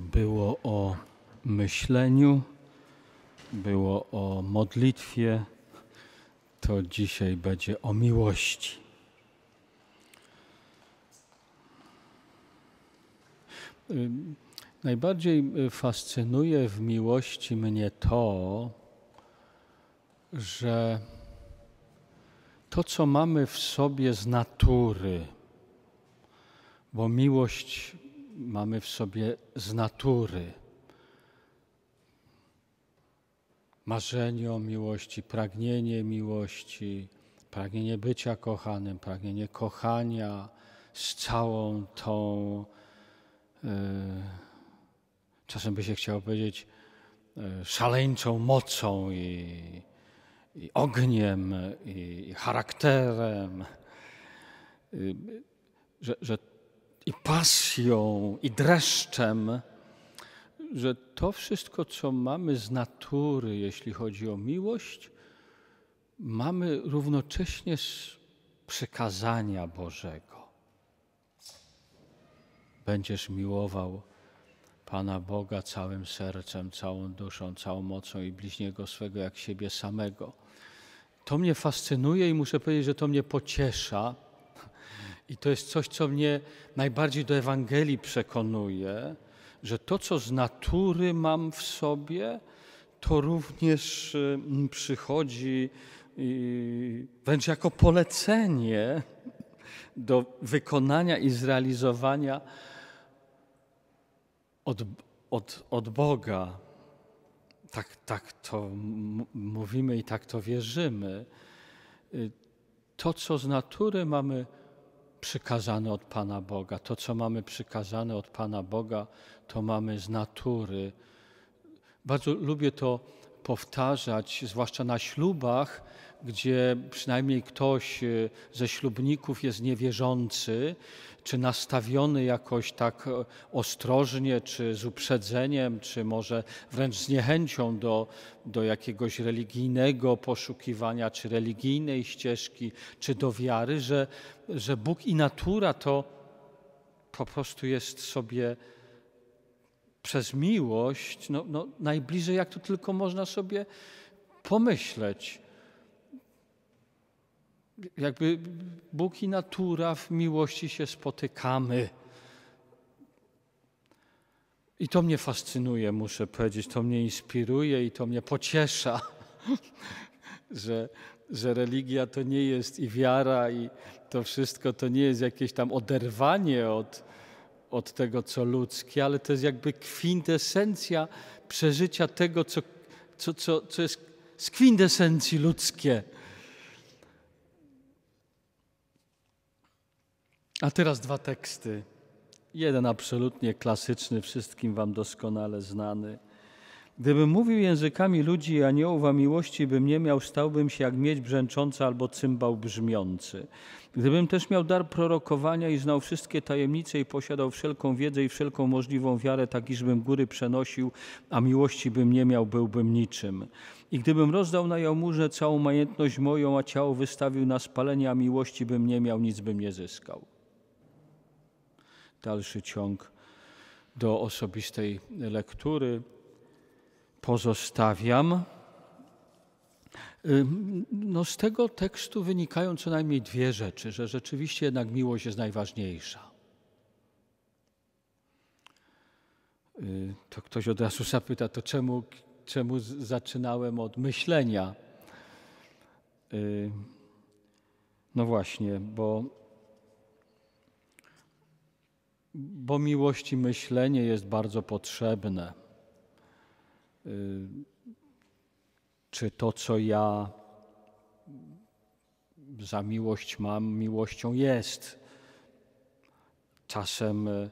było o myśleniu, było o modlitwie, to dzisiaj będzie o miłości. Najbardziej fascynuje w miłości mnie to, że to, co mamy w sobie z natury, bo miłość mamy w sobie z natury. Marzenie o miłości, pragnienie miłości, pragnienie bycia kochanym, pragnienie kochania z całą tą, yy, czasem by się chciało powiedzieć, yy, szaleńczą mocą i, i ogniem, i, i charakterem. Yy, że, że i pasją, i dreszczem, że to wszystko, co mamy z natury, jeśli chodzi o miłość, mamy równocześnie z przykazania Bożego. Będziesz miłował Pana Boga całym sercem, całą duszą, całą mocą i bliźniego swego jak siebie samego. To mnie fascynuje i muszę powiedzieć, że to mnie pociesza i to jest coś, co mnie najbardziej do Ewangelii przekonuje, że to, co z natury mam w sobie, to również mm, przychodzi wręcz jako polecenie do wykonania i zrealizowania od, od, od Boga. Tak, tak to mówimy i tak to wierzymy. Y, to, co z natury mamy przykazane od Pana Boga. To, co mamy przykazane od Pana Boga, to mamy z natury. Bardzo lubię to powtarzać, zwłaszcza na ślubach, gdzie przynajmniej ktoś e, ze ślubników jest niewierzący, czy nastawiony jakoś tak e, ostrożnie, czy z uprzedzeniem, czy może wręcz z niechęcią do, do jakiegoś religijnego poszukiwania, czy religijnej ścieżki, czy do wiary, że, że Bóg i natura to po prostu jest sobie przez miłość no, no, najbliżej, jak to tylko można sobie pomyśleć. Jakby Bóg i natura w miłości się spotykamy. I to mnie fascynuje, muszę powiedzieć, to mnie inspiruje i to mnie pociesza, że, że religia to nie jest i wiara, i to wszystko to nie jest jakieś tam oderwanie od, od tego, co ludzkie, ale to jest jakby kwintesencja przeżycia tego, co, co, co, co jest z kwintesencji ludzkie. A teraz dwa teksty. Jeden absolutnie klasyczny, wszystkim Wam doskonale znany, Gdybym mówił językami ludzi i aniołów, a miłości bym nie miał, stałbym się jak miedź brzęcząca albo cymbał brzmiący. Gdybym też miał dar prorokowania i znał wszystkie tajemnice i posiadał wszelką wiedzę i wszelką możliwą wiarę, tak iżbym góry przenosił, a miłości bym nie miał, byłbym niczym. I gdybym rozdał na jałmurze całą majętność moją, a ciało wystawił na spalenie, a miłości bym nie miał, nic bym nie zyskał. Dalszy ciąg do osobistej lektury pozostawiam. No z tego tekstu wynikają co najmniej dwie rzeczy, że rzeczywiście jednak miłość jest najważniejsza. Yy, to ktoś od razu zapyta, to czemu, czemu zaczynałem od myślenia? Yy, no właśnie, bo, bo miłość i myślenie jest bardzo potrzebne. Y, czy to, co ja za miłość mam, miłością jest? Czasem, y,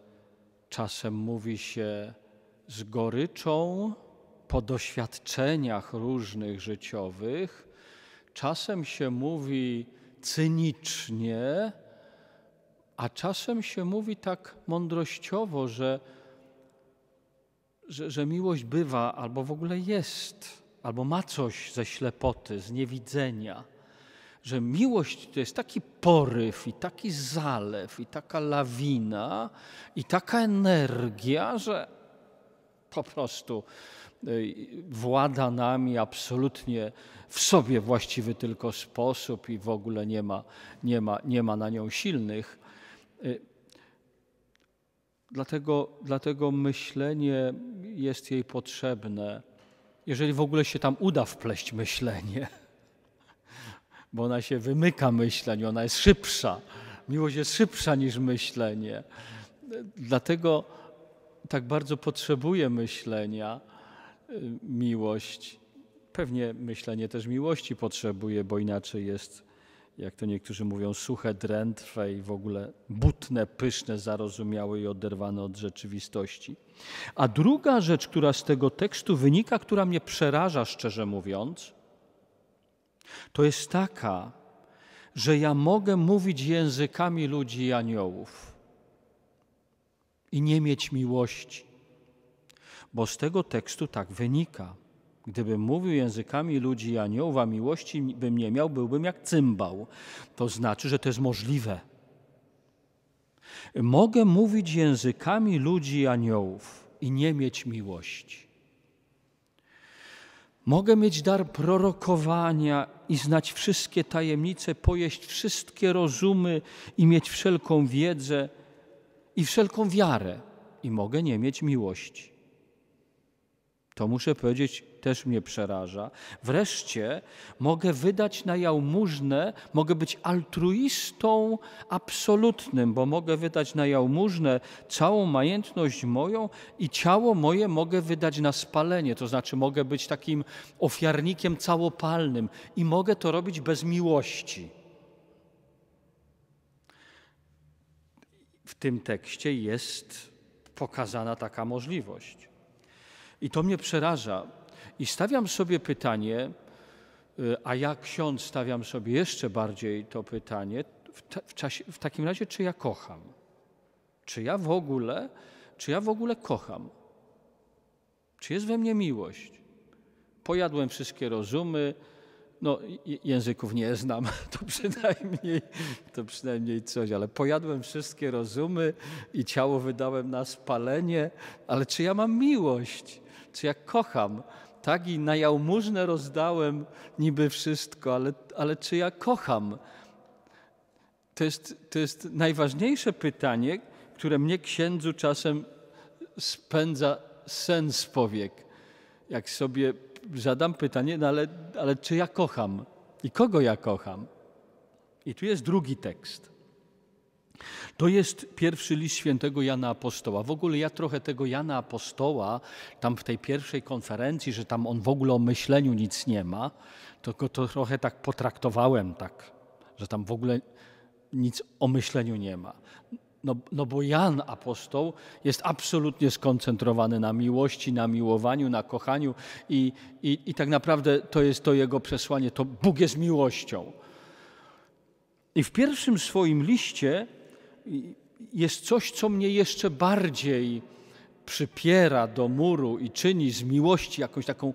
czasem mówi się z goryczą po doświadczeniach różnych życiowych, czasem się mówi cynicznie, a czasem się mówi tak mądrościowo, że że, że miłość bywa albo w ogóle jest, albo ma coś ze ślepoty, z niewidzenia. Że miłość to jest taki poryw i taki zalew i taka lawina i taka energia, że po prostu y, włada nami absolutnie w sobie właściwy tylko sposób i w ogóle nie ma, nie ma, nie ma na nią silnych. Y, Dlatego, dlatego myślenie jest jej potrzebne, jeżeli w ogóle się tam uda wpleść myślenie, bo ona się wymyka myśleniu, ona jest szybsza. Miłość jest szybsza niż myślenie. Dlatego tak bardzo potrzebuje myślenia y, miłość. Pewnie myślenie też miłości potrzebuje, bo inaczej jest jak to niektórzy mówią, suche, drętwe i w ogóle butne, pyszne, zarozumiałe i oderwane od rzeczywistości. A druga rzecz, która z tego tekstu wynika, która mnie przeraża, szczerze mówiąc, to jest taka, że ja mogę mówić językami ludzi i aniołów i nie mieć miłości, bo z tego tekstu tak wynika. Gdybym mówił językami ludzi i aniołów, a miłości bym nie miał, byłbym jak cymbał. To znaczy, że to jest możliwe. Mogę mówić językami ludzi i aniołów i nie mieć miłości. Mogę mieć dar prorokowania i znać wszystkie tajemnice, pojeść wszystkie rozumy i mieć wszelką wiedzę i wszelką wiarę, i mogę nie mieć miłości. To muszę powiedzieć, też mnie przeraża. Wreszcie mogę wydać na jałmużnę, mogę być altruistą absolutnym, bo mogę wydać na jałmużnę całą majętność moją i ciało moje mogę wydać na spalenie, to znaczy mogę być takim ofiarnikiem całopalnym i mogę to robić bez miłości. w tym tekście jest pokazana taka możliwość. I to mnie przeraża, i stawiam sobie pytanie, y, a ja ksiądz stawiam sobie jeszcze bardziej to pytanie, w, ta, w, czasie, w takim razie czy ja kocham? Czy ja w ogóle, czy ja w ogóle kocham? Czy jest we mnie miłość? Pojadłem wszystkie rozumy, no języków nie znam, to przynajmniej, to przynajmniej coś, ale pojadłem wszystkie rozumy i ciało wydałem na spalenie, ale czy ja mam miłość? Czy ja kocham? tak i na jałmużnę rozdałem niby wszystko, ale, ale czy ja kocham? To jest, to jest najważniejsze pytanie, które mnie księdzu czasem spędza sens powiek. Jak sobie zadam pytanie, no ale, ale czy ja kocham? I kogo ja kocham? I tu jest drugi tekst. To jest pierwszy list świętego Jana Apostoła. W ogóle ja trochę tego Jana Apostoła, tam w tej pierwszej konferencji, że tam on w ogóle o myśleniu nic nie ma, to go to trochę tak potraktowałem, tak, że tam w ogóle nic o myśleniu nie ma. No, no bo Jan apostoł jest absolutnie skoncentrowany na miłości, na miłowaniu, na kochaniu i, i, i tak naprawdę to jest to jego przesłanie, to Bóg jest miłością. I w pierwszym swoim liście jest coś, co mnie jeszcze bardziej przypiera do muru i czyni z miłości jakąś taką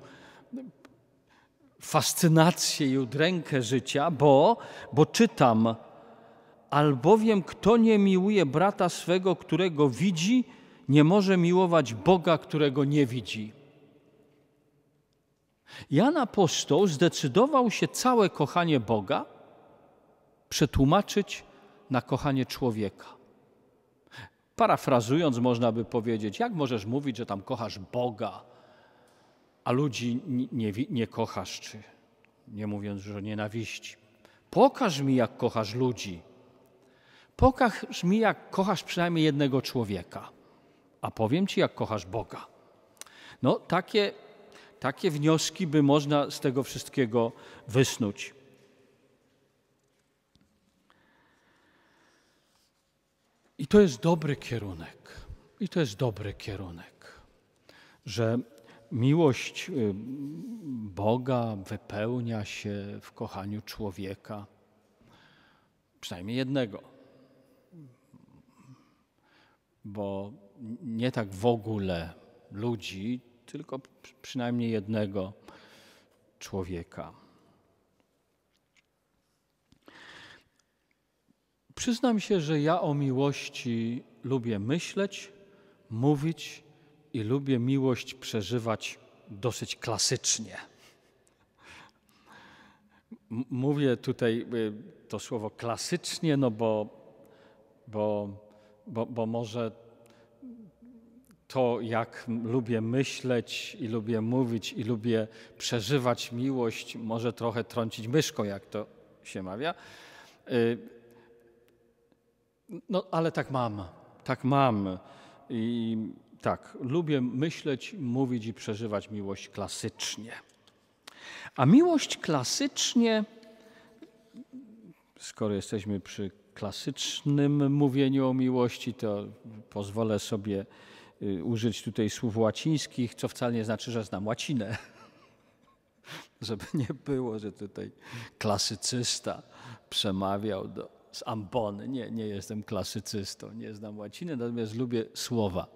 fascynację i udrękę życia, bo, bo czytam, albowiem kto nie miłuje brata swego, którego widzi, nie może miłować Boga, którego nie widzi. Jan apostoł zdecydował się całe kochanie Boga przetłumaczyć na kochanie człowieka. Parafrazując, można by powiedzieć, jak możesz mówić, że tam kochasz Boga, a ludzi nie, nie kochasz, czy nie mówiąc, że nienawiści. Pokaż mi, jak kochasz ludzi. Pokaż mi, jak kochasz przynajmniej jednego człowieka, a powiem ci, jak kochasz Boga. No, takie, takie wnioski by można z tego wszystkiego wysnuć. I to jest dobry kierunek. I to jest dobry kierunek, że miłość y, Boga wypełnia się w kochaniu człowieka, przynajmniej jednego. Bo nie tak w ogóle ludzi, tylko przynajmniej jednego człowieka. Przyznam się, że ja o miłości lubię myśleć, mówić i lubię miłość przeżywać dosyć klasycznie. Mówię tutaj y, to słowo klasycznie, no bo, bo, bo, bo może to, jak lubię myśleć i lubię mówić i lubię przeżywać miłość, może trochę trącić myszką, jak to się mawia y, no, ale tak mam. Tak mam. I tak, lubię myśleć, mówić i przeżywać miłość klasycznie. A miłość klasycznie, skoro jesteśmy przy klasycznym mówieniu o miłości, to pozwolę sobie y, użyć tutaj słów łacińskich, co wcale nie znaczy, że znam łacinę. Żeby nie było, że tutaj klasycysta przemawiał do z ambony. Nie, nie jestem klasycystą, nie znam łaciny, natomiast lubię słowa.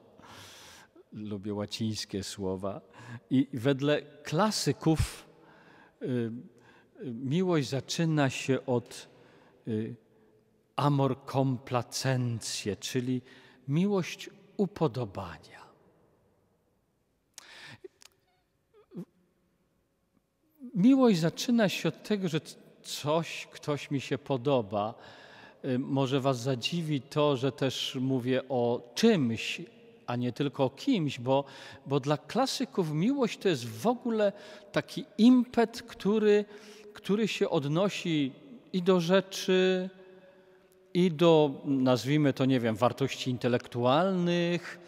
Lubię łacińskie słowa. I wedle klasyków y, y miłość zaczyna się od y, amor complacencje, czyli miłość upodobania. Miłość zaczyna się od tego, że coś, ktoś mi się podoba, Y, może Was zadziwi to, że też mówię o czymś, a nie tylko o kimś, bo, bo dla klasyków miłość to jest w ogóle taki impet, który, który się odnosi i do rzeczy, i do, nazwijmy to, nie wiem, wartości intelektualnych,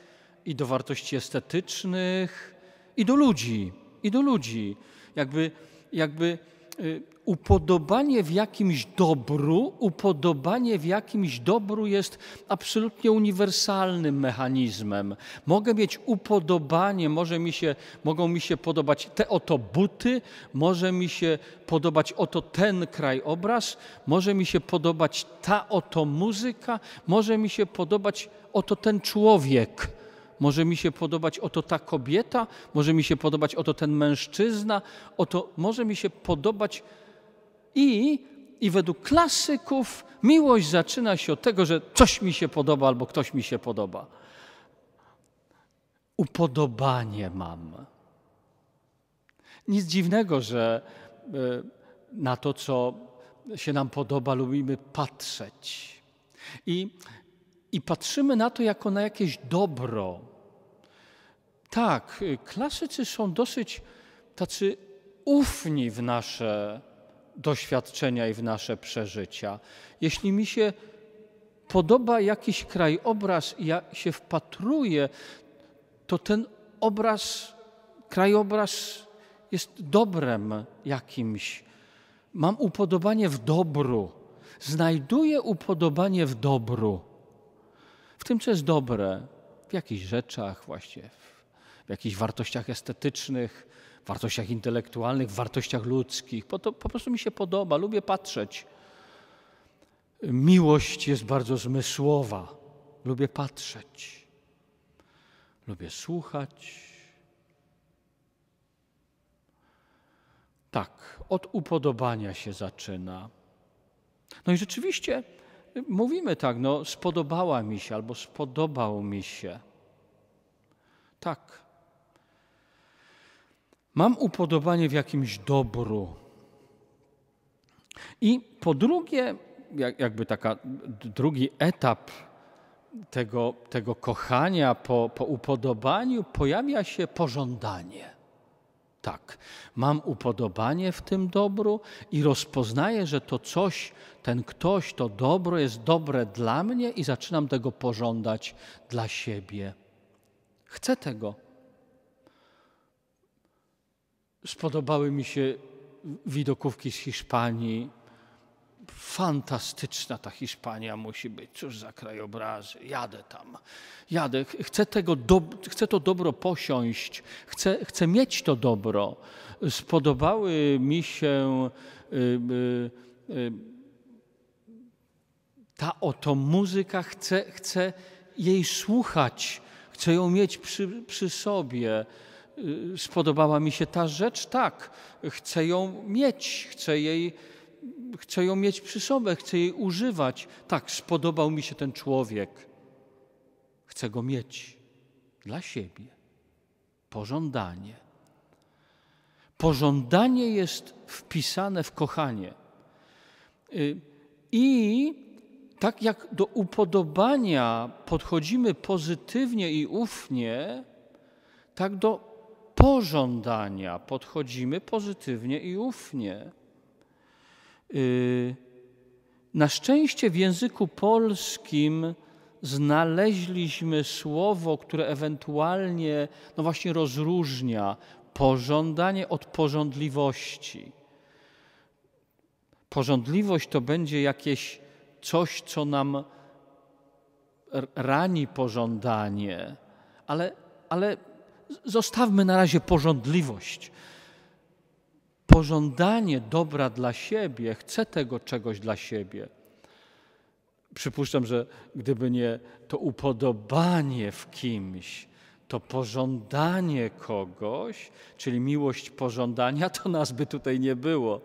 i do wartości estetycznych, i do ludzi, i do ludzi. Jakby, jakby Y, upodobanie w jakimś dobru, upodobanie w jakimś dobru jest absolutnie uniwersalnym mechanizmem. Mogę mieć upodobanie, może mi się, mogą mi się podobać te oto buty, może mi się podobać oto ten krajobraz, może mi się podobać ta oto muzyka, może mi się podobać oto ten człowiek może mi się podobać oto ta kobieta, może mi się podobać oto ten mężczyzna, oto może mi się podobać i, i według klasyków miłość zaczyna się od tego, że coś mi się podoba albo ktoś mi się podoba. Upodobanie mam. Nic dziwnego, że e, na to, co się nam podoba, lubimy patrzeć. I i patrzymy na to jako na jakieś dobro. Tak, y, klasycy są dosyć tacy ufni w nasze doświadczenia i w nasze przeżycia. Jeśli mi się podoba jakiś krajobraz i ja się wpatruję, to ten obraz, krajobraz jest dobrem jakimś. Mam upodobanie w dobru, znajduję upodobanie w dobru tym, co jest dobre, w jakichś rzeczach, właśnie w jakichś wartościach estetycznych, wartościach intelektualnych, wartościach ludzkich. Po, to, po prostu mi się podoba, lubię patrzeć. Miłość jest bardzo zmysłowa. Lubię patrzeć. Lubię słuchać. Tak, od upodobania się zaczyna. No i rzeczywiście mówimy tak, no spodobała mi się albo spodobał mi się. Tak. Mam upodobanie w jakimś dobru. I po drugie, jakby taka drugi etap tego, tego kochania po, po upodobaniu pojawia się pożądanie tak, mam upodobanie w tym dobru i rozpoznaję, że to coś, ten ktoś, to dobro jest dobre dla mnie i zaczynam tego pożądać dla siebie. Chcę tego. Spodobały mi się widokówki z Hiszpanii, fantastyczna ta Hiszpania musi być. Cóż za krajobrazy. Jadę tam. Jadę. Chcę, tego do, chcę to dobro posiąść. Chcę, chcę mieć to dobro. Spodobały mi się y, y, y, ta oto muzyka. Chcę, chcę jej słuchać. Chcę ją mieć przy, przy sobie y, spodobała mi się ta rzecz, tak, chcę ją mieć, chcę jej chcę ją mieć przy sobie, chcę jej używać. Tak, spodobał mi się ten człowiek. Chcę go mieć dla siebie. Pożądanie. Pożądanie jest wpisane w kochanie. Y, I tak jak do upodobania podchodzimy pozytywnie i ufnie, tak do pożądania podchodzimy pozytywnie i ufnie. Y, na szczęście w języku polskim znaleźliśmy słowo, które ewentualnie, no właśnie, rozróżnia pożądanie od porządliwości. Porządliwość to będzie jakieś coś, co nam rani pożądanie, ale, ale zostawmy na razie porządliwość pożądanie dobra dla siebie, chce tego czegoś dla siebie. Przypuszczam, że gdyby nie to upodobanie w kimś, to pożądanie kogoś, czyli miłość pożądania, to nas by tutaj nie było.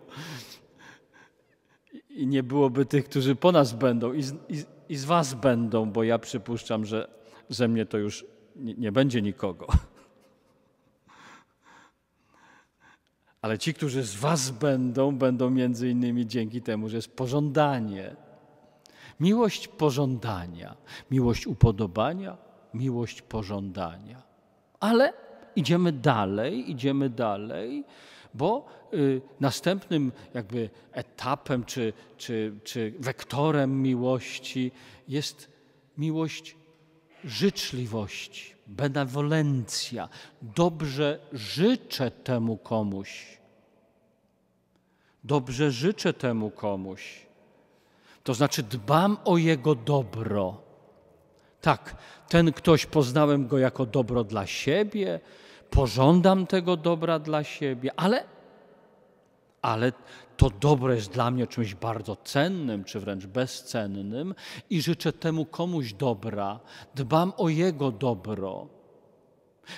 I nie byłoby tych, którzy po nas będą i z, i, i z was będą, bo ja przypuszczam, że ze mnie to już nie, nie będzie nikogo. Ale ci, którzy z Was będą, będą między innymi dzięki temu, że jest pożądanie. Miłość pożądania, miłość upodobania, miłość pożądania. Ale idziemy dalej, idziemy dalej, bo y, następnym jakby etapem czy, czy, czy wektorem miłości jest miłość życzliwości benewolencja. Dobrze życzę temu komuś. Dobrze życzę temu komuś. To znaczy dbam o jego dobro. Tak, ten ktoś poznałem go jako dobro dla siebie, pożądam tego dobra dla siebie, ale, ale to dobro jest dla mnie czymś bardzo cennym, czy wręcz bezcennym i życzę temu komuś dobra, dbam o jego dobro.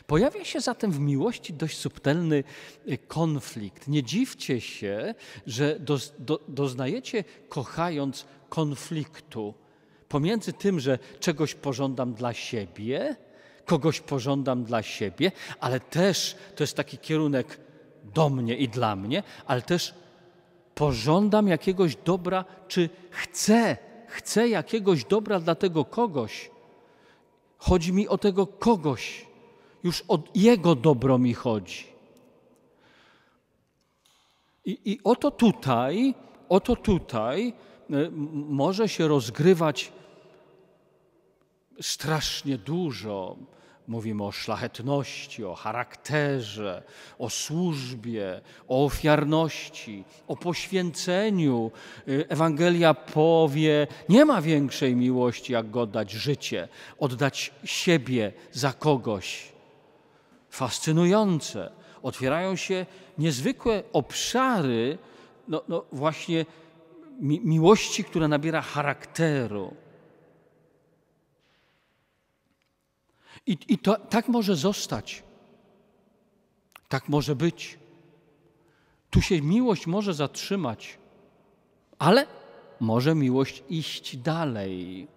Pojawia się zatem w miłości dość subtelny y, konflikt. Nie dziwcie się, że do, do, doznajecie, kochając, konfliktu pomiędzy tym, że czegoś pożądam dla siebie, kogoś pożądam dla siebie, ale też to jest taki kierunek do mnie i dla mnie, ale też pożądam jakiegoś dobra, czy chcę, chcę jakiegoś dobra dla tego kogoś. Chodzi mi o tego kogoś. Już o jego dobro mi chodzi. I, i oto tutaj, oto tutaj y, może się rozgrywać strasznie dużo Mówimy o szlachetności, o charakterze, o służbie, o ofiarności, o poświęceniu. Y, Ewangelia powie: Nie ma większej miłości, jak oddać życie, oddać siebie za kogoś. Fascynujące. Otwierają się niezwykłe obszary, no, no właśnie mi miłości, która nabiera charakteru. I, i to, tak może zostać. Tak może być. Tu się miłość może zatrzymać, ale może miłość iść dalej,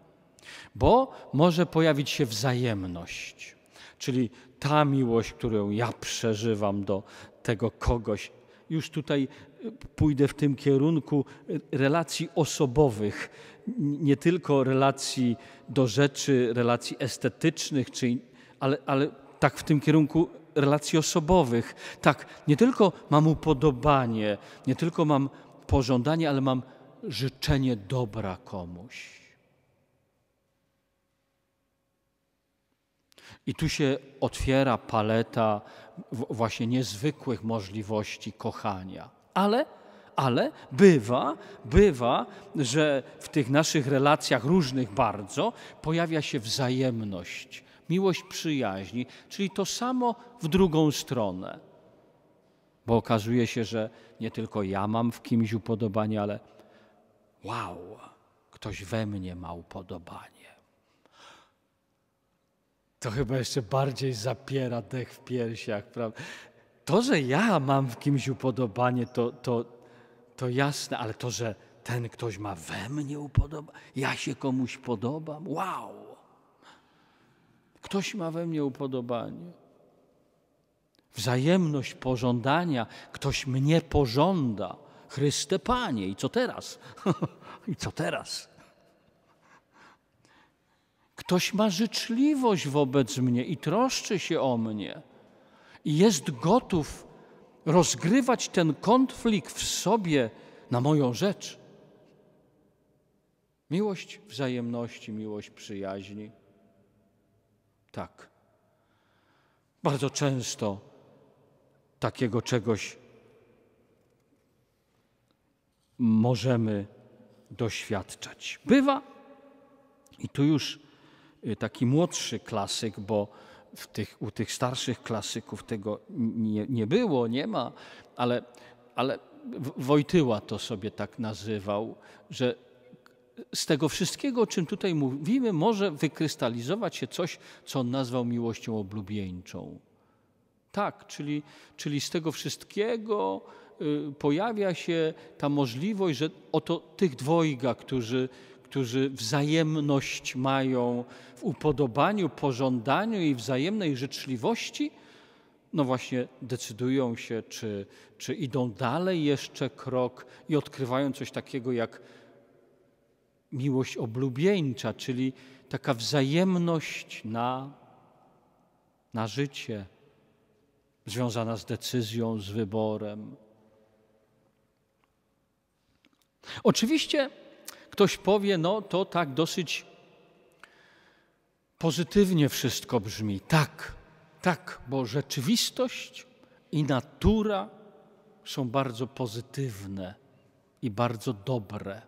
bo może pojawić się wzajemność, czyli ta miłość, którą ja przeżywam do tego kogoś, już tutaj e, pójdę w tym kierunku e, relacji osobowych, nie tylko relacji do rzeczy, relacji estetycznych, czy, ale, ale tak w tym kierunku relacji osobowych. Tak, nie tylko mam upodobanie, nie tylko mam pożądanie, ale mam życzenie dobra komuś. I tu się otwiera paleta właśnie niezwykłych możliwości kochania. Ale, ale bywa, bywa, że w tych naszych relacjach różnych bardzo pojawia się wzajemność, miłość przyjaźni, czyli to samo w drugą stronę. Bo okazuje się, że nie tylko ja mam w kimś upodobanie, ale wow, ktoś we mnie ma upodobanie to chyba jeszcze bardziej zapiera dech w piersiach, prawda? To, że ja mam w kimś upodobanie, to, to, to jasne, ale to, że ten ktoś ma we mnie upodobanie, ja się komuś podobam, wow! Ktoś ma we mnie upodobanie. Wzajemność pożądania, ktoś mnie pożąda. Chryste Panie, i co teraz? I co teraz? Ktoś ma życzliwość wobec mnie i troszczy się o mnie i jest gotów rozgrywać ten konflikt w sobie na moją rzecz. Miłość wzajemności, miłość przyjaźni. Tak. Bardzo często takiego czegoś możemy doświadczać. Bywa, i tu już Y, taki młodszy klasyk, bo tych, u tych starszych klasyków tego nie, nie było, nie ma, ale, ale Wojtyła to sobie tak nazywał, że z tego wszystkiego, o czym tutaj mówimy, może wykrystalizować się coś, co on nazwał miłością oblubieńczą. Tak, czyli, czyli z tego wszystkiego y, pojawia się ta możliwość, że oto tych dwojga, którzy, którzy wzajemność mają w upodobaniu, pożądaniu i wzajemnej życzliwości, no właśnie decydują się, czy, czy idą dalej jeszcze krok i odkrywają coś takiego jak miłość oblubieńcza, czyli taka wzajemność na, na życie, związana z decyzją, z wyborem. Oczywiście Ktoś powie, no to tak dosyć pozytywnie wszystko brzmi. Tak, tak, bo rzeczywistość i natura są bardzo pozytywne i bardzo dobre.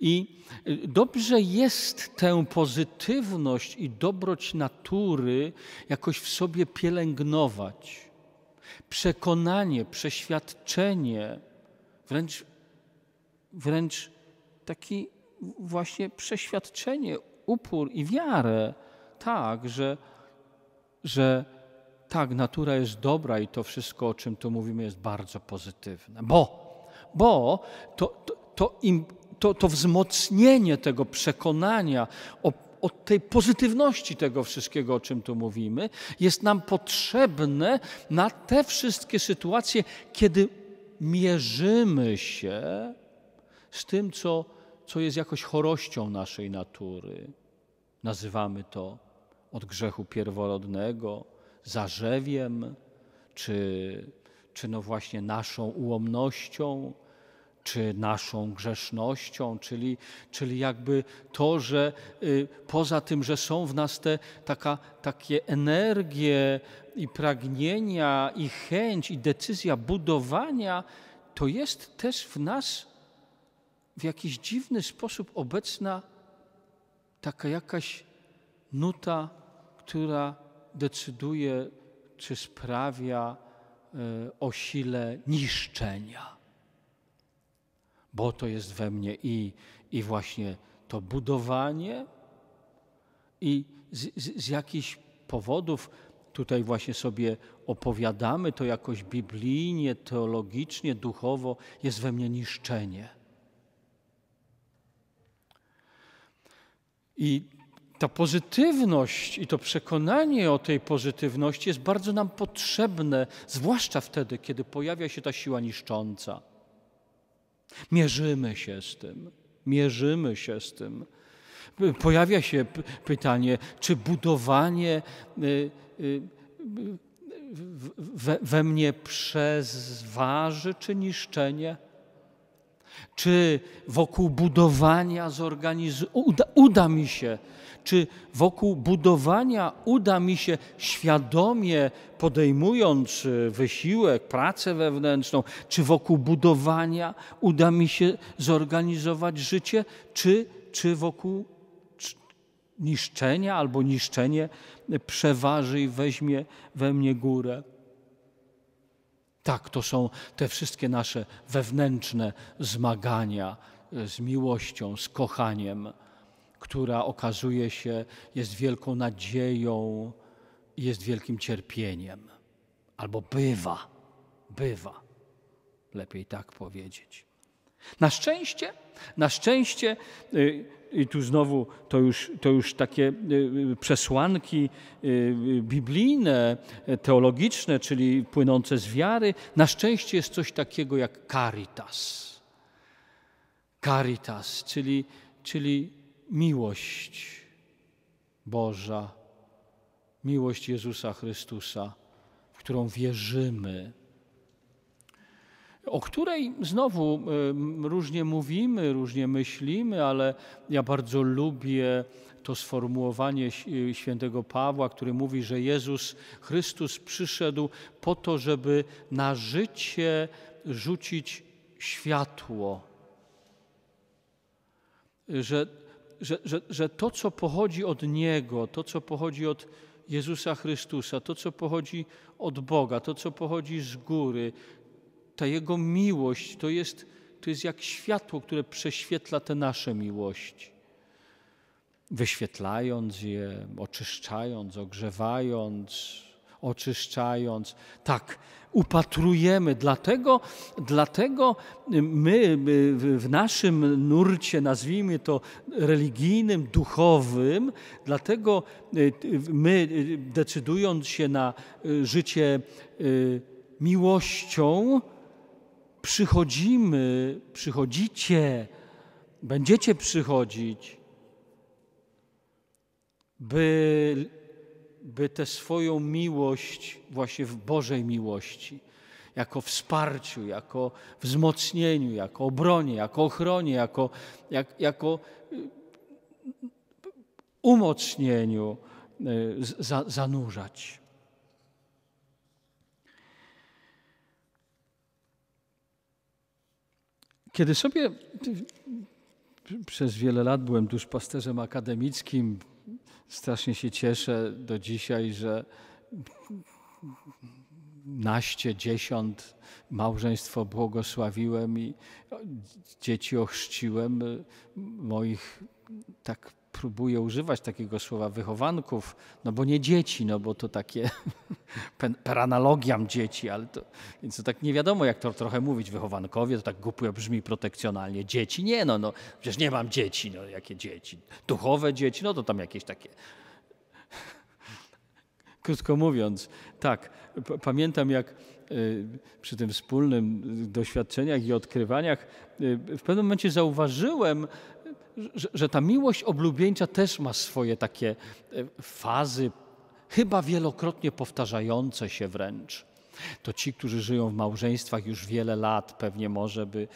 I y, dobrze jest tę pozytywność i dobroć natury jakoś w sobie pielęgnować. Przekonanie, przeświadczenie, wręcz wręcz taki właśnie przeświadczenie, upór i wiarę, tak, że, że tak, natura jest dobra i to wszystko, o czym tu mówimy, jest bardzo pozytywne. Bo, bo to, to, to, im, to, to wzmocnienie tego przekonania o od tej pozytywności tego wszystkiego, o czym tu mówimy, jest nam potrzebne na te wszystkie sytuacje, kiedy mierzymy się z tym, co, co jest jakoś chorością naszej natury. Nazywamy to od grzechu pierworodnego, zarzewiem, czy, czy no właśnie naszą ułomnością, czy naszą grzesznością, czyli, czyli jakby to, że y, poza tym, że są w nas te taka, takie energie i pragnienia, i chęć, i decyzja budowania, to jest też w nas w jakiś dziwny sposób obecna taka jakaś nuta, która decyduje czy sprawia e, o sile niszczenia. Bo to jest we mnie i, i właśnie to budowanie, i z, z, z jakichś powodów tutaj właśnie sobie opowiadamy to jakoś biblijnie, teologicznie, duchowo, jest we mnie niszczenie I ta pozytywność i to przekonanie o tej pozytywności jest bardzo nam potrzebne, zwłaszcza wtedy, kiedy pojawia się ta siła niszcząca. Mierzymy się z tym, mierzymy się z tym. Pojawia się pytanie, czy budowanie y, y, we mnie przezważy, czy niszczenie? czy wokół budowania zorganiz... uda, uda mi się, czy wokół budowania uda mi się świadomie podejmując y, wysiłek, pracę wewnętrzną, czy wokół budowania uda mi się zorganizować życie, czy, czy wokół niszczenia albo niszczenie przeważy i weźmie we mnie górę. Tak, to są te wszystkie nasze wewnętrzne zmagania e, z miłością, z kochaniem, która okazuje się jest wielką nadzieją i jest wielkim cierpieniem. Albo bywa, bywa. Lepiej tak powiedzieć. Na szczęście, na szczęście. Y, i tu znowu to już, to już takie y, y, przesłanki y, biblijne, e, teologiczne, czyli płynące z wiary. Na szczęście jest coś takiego jak caritas. Caritas, czyli, czyli miłość Boża, miłość Jezusa Chrystusa, w którą wierzymy o której znowu y, różnie mówimy, różnie myślimy, ale ja bardzo lubię to sformułowanie y, świętego Pawła, który mówi, że Jezus Chrystus przyszedł po to, żeby na życie rzucić światło. Że, że, że, że to, co pochodzi od Niego, to, co pochodzi od Jezusa Chrystusa, to, co pochodzi od Boga, to, co pochodzi z góry, ta Jego miłość to jest, to jest jak światło, które prześwietla te nasze miłości. Wyświetlając je, oczyszczając, ogrzewając, oczyszczając. Tak, upatrujemy. Dlatego, dlatego my w naszym nurcie, nazwijmy to religijnym, duchowym, dlatego y, my y, decydując się na y, życie miłością, przychodzimy, przychodzicie, będziecie przychodzić, by, by tę swoją miłość właśnie w Bożej miłości, jako wsparciu, jako wzmocnieniu, jako obronie, jako ochronie, jako, jak, jako y, umocnieniu y, zanurzać. Kiedy sobie przez wiele lat byłem duszpasterzem akademickim, strasznie się cieszę do dzisiaj, że naście, dziesiąt małżeństwo błogosławiłem i dzieci ochrzciłem y, moich tak próbuję używać takiego słowa wychowanków, no bo nie dzieci, no bo to takie per analogiam dzieci, ale to, więc to tak nie wiadomo, jak to trochę mówić, wychowankowie, to tak głupio brzmi protekcjonalnie, dzieci, nie no, no przecież nie mam dzieci, no jakie dzieci, duchowe dzieci, no to tam jakieś takie. Krótko mówiąc, tak, pamiętam jak y, przy tym wspólnym doświadczeniach i odkrywaniach, y, w pewnym momencie zauważyłem, że, że ta miłość oblubieńcza też ma swoje takie e, fazy, chyba wielokrotnie powtarzające się wręcz. To ci, którzy żyją w małżeństwach już wiele lat, pewnie może by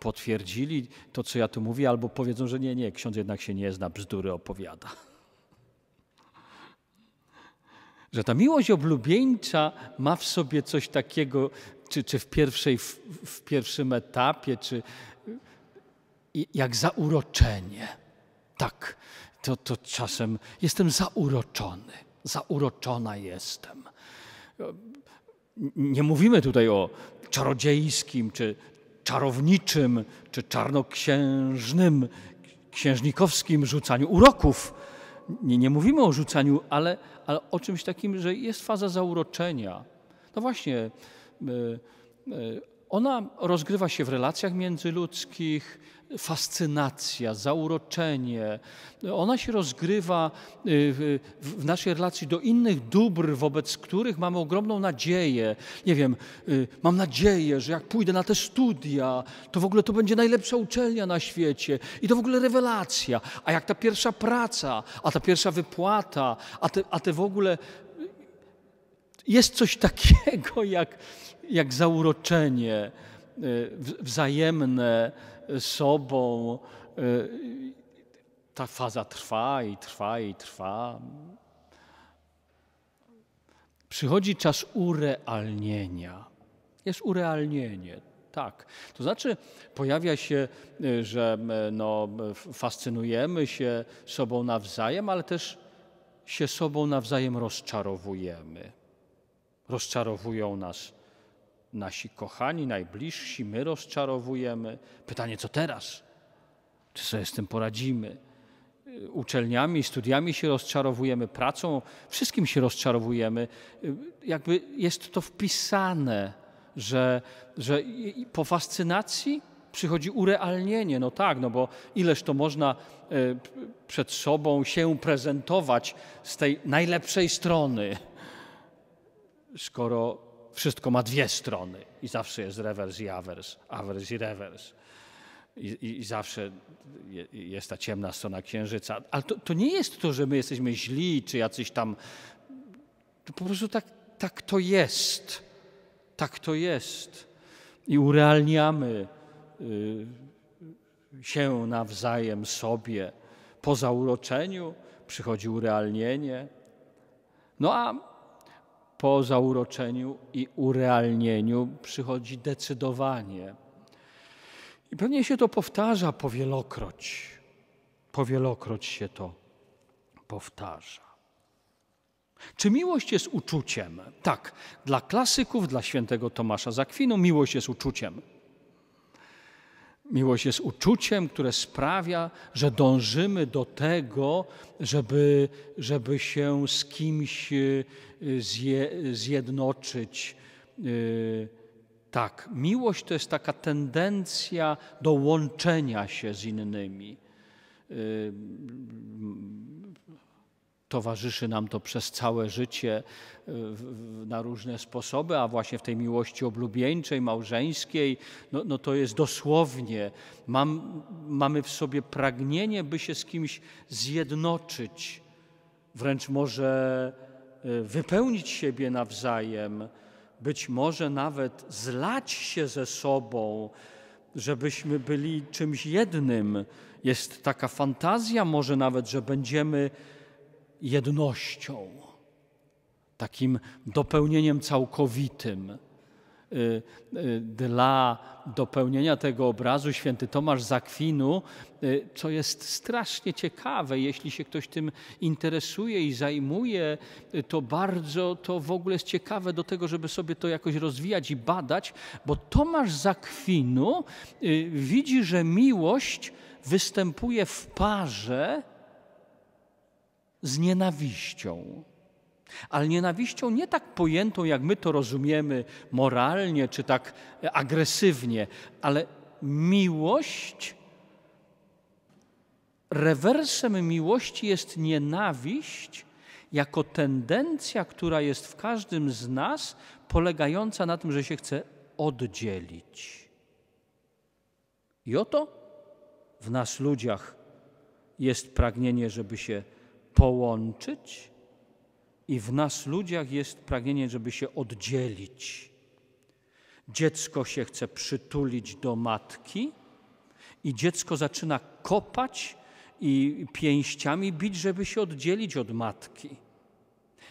potwierdzili to, co ja tu mówię, albo powiedzą, że nie, nie, ksiądz jednak się nie zna, bzdury opowiada. Że ta miłość oblubieńcza ma w sobie coś takiego, czy, czy w, pierwszej, w, w pierwszym etapie, czy jak zauroczenie. Tak, to, to czasem jestem zauroczony, zauroczona jestem. Nie mówimy tutaj o czarodziejskim, czy czarowniczym, czy czarnoksiężnym, księżnikowskim rzucaniu uroków. Nie, nie mówimy o rzucaniu, ale, ale o czymś takim, że jest faza zauroczenia. No właśnie, y, y, ona rozgrywa się w relacjach międzyludzkich, fascynacja, zauroczenie, ona się rozgrywa y, w naszej relacji do innych dóbr, wobec których mamy ogromną nadzieję. Nie wiem, y, mam nadzieję, że jak pójdę na te studia, to w ogóle to będzie najlepsza uczelnia na świecie i to w ogóle rewelacja. A jak ta pierwsza praca, a ta pierwsza wypłata, a te, a te w ogóle y, jest coś takiego jak, jak zauroczenie wzajemne sobą. E, ta faza trwa i trwa i trwa. Przychodzi czas urealnienia. Jest urealnienie, tak. To znaczy pojawia się, e, że no, fascynujemy się sobą nawzajem, ale też się sobą nawzajem rozczarowujemy. Rozczarowują nas nasi kochani, najbliżsi, my rozczarowujemy. Pytanie, co teraz? Czy sobie z tym poradzimy? Y, uczelniami, studiami się rozczarowujemy, pracą, wszystkim się rozczarowujemy. Y, jakby jest to wpisane, że, że po fascynacji przychodzi urealnienie. No tak, no bo ileż to można y, przed sobą się prezentować z tej najlepszej strony, skoro wszystko ma dwie strony i zawsze jest rewers i awers, awers i rewers. I, i, i zawsze jest ta ciemna strona księżyca. Ale to, to, nie jest to, że my jesteśmy źli, czy jacyś tam. To po prostu tak, tak to jest. Tak to jest. I urealniamy y, się nawzajem sobie. Po zauroczeniu przychodzi urealnienie. No a po zauroczeniu i urealnieniu przychodzi decydowanie. I pewnie się to powtarza powielokroć. Powielokroć się to powtarza. Czy miłość jest uczuciem? Tak, dla klasyków, dla świętego Tomasza Zakwinu miłość jest uczuciem. Miłość jest uczuciem, które sprawia, że dążymy do tego, żeby, żeby się z kimś y, y, zje, zjednoczyć. Y, tak, miłość to jest taka tendencja do łączenia się z innymi towarzyszy nam to przez całe życie e, na różne sposoby, a właśnie w tej miłości oblubieńczej, małżeńskiej, no, no to jest dosłownie, mam, mamy w sobie pragnienie, by się z kimś zjednoczyć, wręcz może e, wypełnić siebie nawzajem, być może nawet zlać się ze sobą, żebyśmy byli czymś jednym. Jest taka fantazja, może nawet, że będziemy jednością, takim dopełnieniem całkowitym. Y, y, dla dopełnienia tego obrazu święty Tomasz Zakwinu, y, co jest strasznie ciekawe, jeśli się ktoś tym interesuje i zajmuje, to bardzo to w ogóle jest ciekawe do tego, żeby sobie to jakoś rozwijać i badać, bo Tomasz Zakwinu widzi, że miłość występuje w parze z nienawiścią. Ale nienawiścią nie tak pojętą, jak my to rozumiemy moralnie czy tak e, agresywnie, ale miłość, rewersem miłości jest nienawiść jako tendencja, która jest w każdym z nas polegająca na tym, że się chce oddzielić. I oto w nas ludziach jest pragnienie, żeby się oddzielić połączyć i w nas ludziach jest pragnienie, żeby się oddzielić. Dziecko się chce przytulić do matki i dziecko zaczyna kopać i pięściami bić, żeby się oddzielić od matki.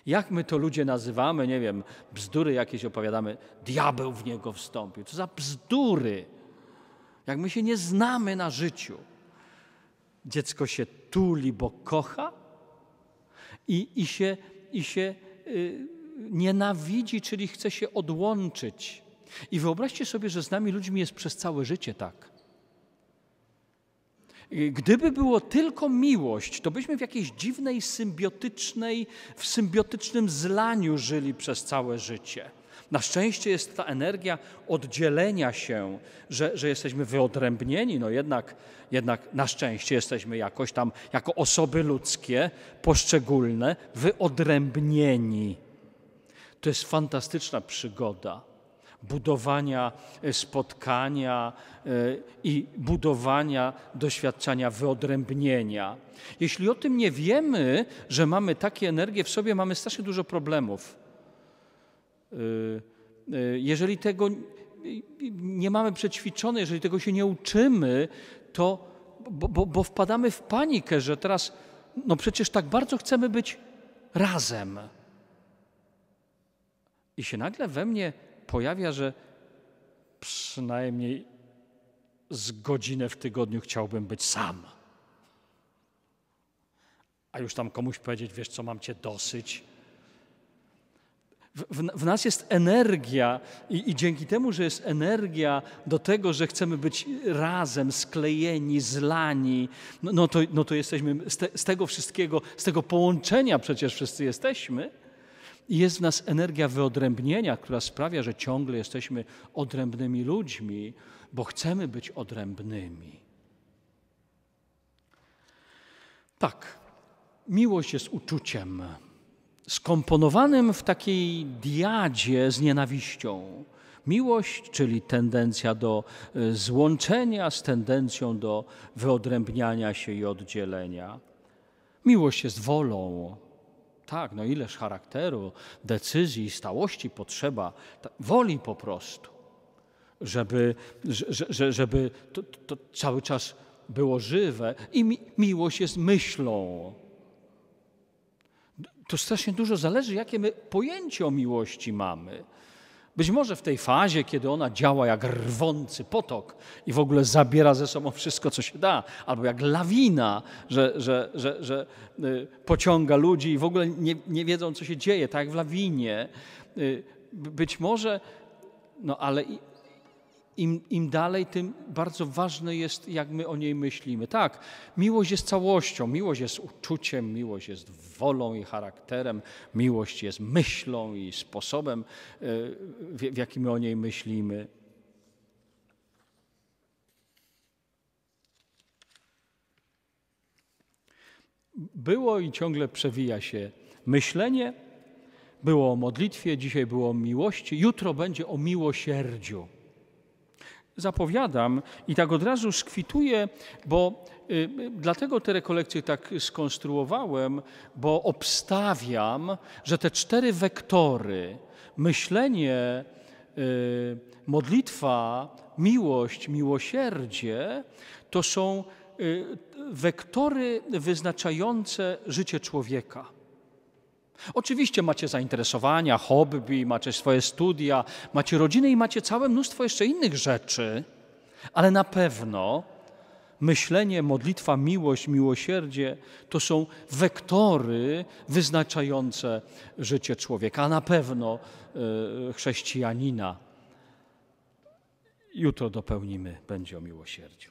Jak my to ludzie nazywamy, nie wiem, bzdury jakieś opowiadamy, diabeł w niego wstąpił. Co za bzdury! Jak my się nie znamy na życiu. Dziecko się tuli, bo kocha, i, i się, i się y, nienawidzi, czyli chce się odłączyć. I wyobraźcie sobie, że z nami ludźmi jest przez całe życie tak. Y, gdyby było tylko miłość, to byśmy w jakiejś dziwnej, symbiotycznej, w symbiotycznym zlaniu żyli przez całe życie. Na szczęście jest ta energia oddzielenia się, że, że jesteśmy wyodrębnieni, no jednak, jednak na szczęście jesteśmy jakoś tam jako osoby ludzkie, poszczególne, wyodrębnieni. To jest fantastyczna przygoda budowania e, spotkania e, i budowania doświadczenia wyodrębnienia. Jeśli o tym nie wiemy, że mamy takie energie w sobie, mamy strasznie dużo problemów. Y, y, jeżeli tego nie mamy przećwiczone, jeżeli tego się nie uczymy, to bo, bo, bo wpadamy w panikę, że teraz, no przecież tak bardzo chcemy być razem. I się nagle we mnie pojawia, że przynajmniej z godzinę w tygodniu chciałbym być sam. A już tam komuś powiedzieć, wiesz co, mam cię dosyć, w, w, nas jest energia i, i, dzięki temu, że jest energia do tego, że chcemy być razem, sklejeni, zlani, no, no to, no to jesteśmy z, te, z tego wszystkiego, z tego połączenia przecież wszyscy jesteśmy. I jest w nas energia wyodrębnienia, która sprawia, że ciągle jesteśmy odrębnymi ludźmi, bo chcemy być odrębnymi. Tak, miłość jest uczuciem skomponowanym w takiej diadzie z nienawiścią. Miłość, czyli tendencja do e, złączenia z tendencją do wyodrębniania się i oddzielenia. Miłość jest wolą. Tak, no ileż charakteru, decyzji, stałości potrzeba, woli po prostu, żeby, żeby to, to cały czas było żywe. I mi, miłość jest myślą to strasznie dużo zależy, jakie my pojęcie o miłości mamy. Być może w tej fazie, kiedy ona działa jak rwący potok i w ogóle zabiera ze sobą wszystko, co się da, albo jak lawina, że, że, że, że y, pociąga ludzi i w ogóle nie, nie wiedzą, co się dzieje, tak jak w lawinie. Y, być może, no ale im, im dalej, tym bardzo ważne jest, jak my o niej myślimy. Tak, miłość jest całością, miłość jest uczuciem, miłość jest wolą i charakterem, miłość jest myślą i sposobem, e, w, w jakim my o niej myślimy. Było i ciągle przewija się myślenie, było o modlitwie, dzisiaj było o miłości, jutro będzie o miłosierdziu zapowiadam i tak od razu skwituję, bo y, y, dlatego te rekolekcje tak skonstruowałem, bo obstawiam, że te cztery wektory myślenie, y, modlitwa, miłość, miłosierdzie to są y, wektory wyznaczające życie człowieka. Oczywiście macie zainteresowania, hobby, macie swoje studia, macie rodziny i macie całe mnóstwo jeszcze innych rzeczy, ale na pewno myślenie, modlitwa, miłość, miłosierdzie to są wektory wyznaczające życie człowieka, a na pewno e, chrześcijanina. Jutro dopełnimy, będzie o miłosierdziu.